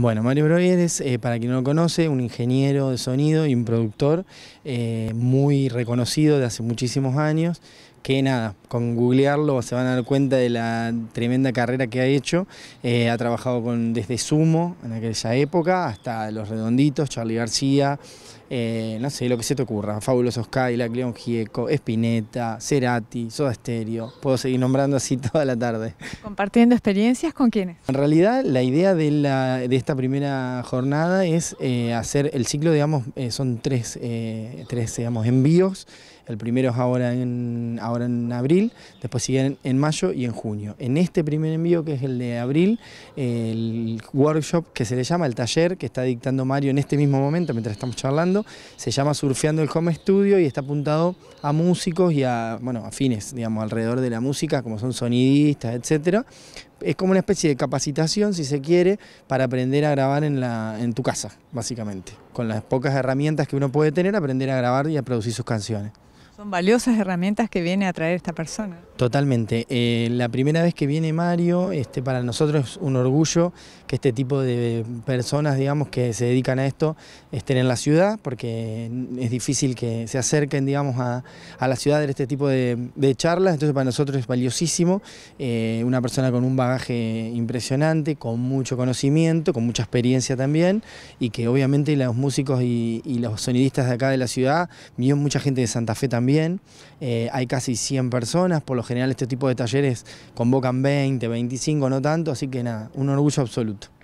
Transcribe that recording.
Bueno, Mario Breuer es, eh, para quien no lo conoce, un ingeniero de sonido y un productor eh, muy reconocido de hace muchísimos años, que nada, con googlearlo se van a dar cuenta de la tremenda carrera que ha hecho. Eh, ha trabajado con, desde Sumo en aquella época hasta Los Redonditos, Charlie García, no sé, lo que se te ocurra, Fabuloso Cadillac, León Gieco, Espineta, Cerati, Soda Stereo, puedo seguir nombrando así toda la tarde. ¿Compartiendo experiencias con quiénes? En realidad la idea de, la, de esta primera jornada es eh, hacer el ciclo, digamos, eh, son tres, eh, tres envíos. El primero es ahora en, ahora en abril, después siguen en mayo y en junio. En este primer envío, que es el de abril, el workshop que se le llama, el taller que está dictando Mario en este mismo momento, mientras estamos charlando, se llama Surfeando el Home Studio y está apuntado a músicos y a, bueno, a fines, digamos, alrededor de la música, como son sonidistas, etcétera, es como una especie de capacitación, si se quiere, para aprender a grabar en, la, en tu casa, básicamente. Con las pocas herramientas que uno puede tener, aprender a grabar y a producir sus canciones. Son valiosas herramientas que viene a traer esta persona. Totalmente. Eh, la primera vez que viene Mario, este, para nosotros es un orgullo que este tipo de personas, digamos, que se dedican a esto, estén en la ciudad, porque es difícil que se acerquen, digamos, a, la ciudad de este tipo de, charlas. Entonces, para nosotros es valiosísimo. Eh, una persona con un bagaje impresionante, con mucho conocimiento, con mucha experiencia también, y que obviamente los músicos y, los sonidistas de acá de la ciudad, mucha gente de Santa Fe también también. Eh, hay casi 100 personas, por lo general este tipo de talleres convocan 20, 25, no tanto, así que nada, un orgullo absoluto.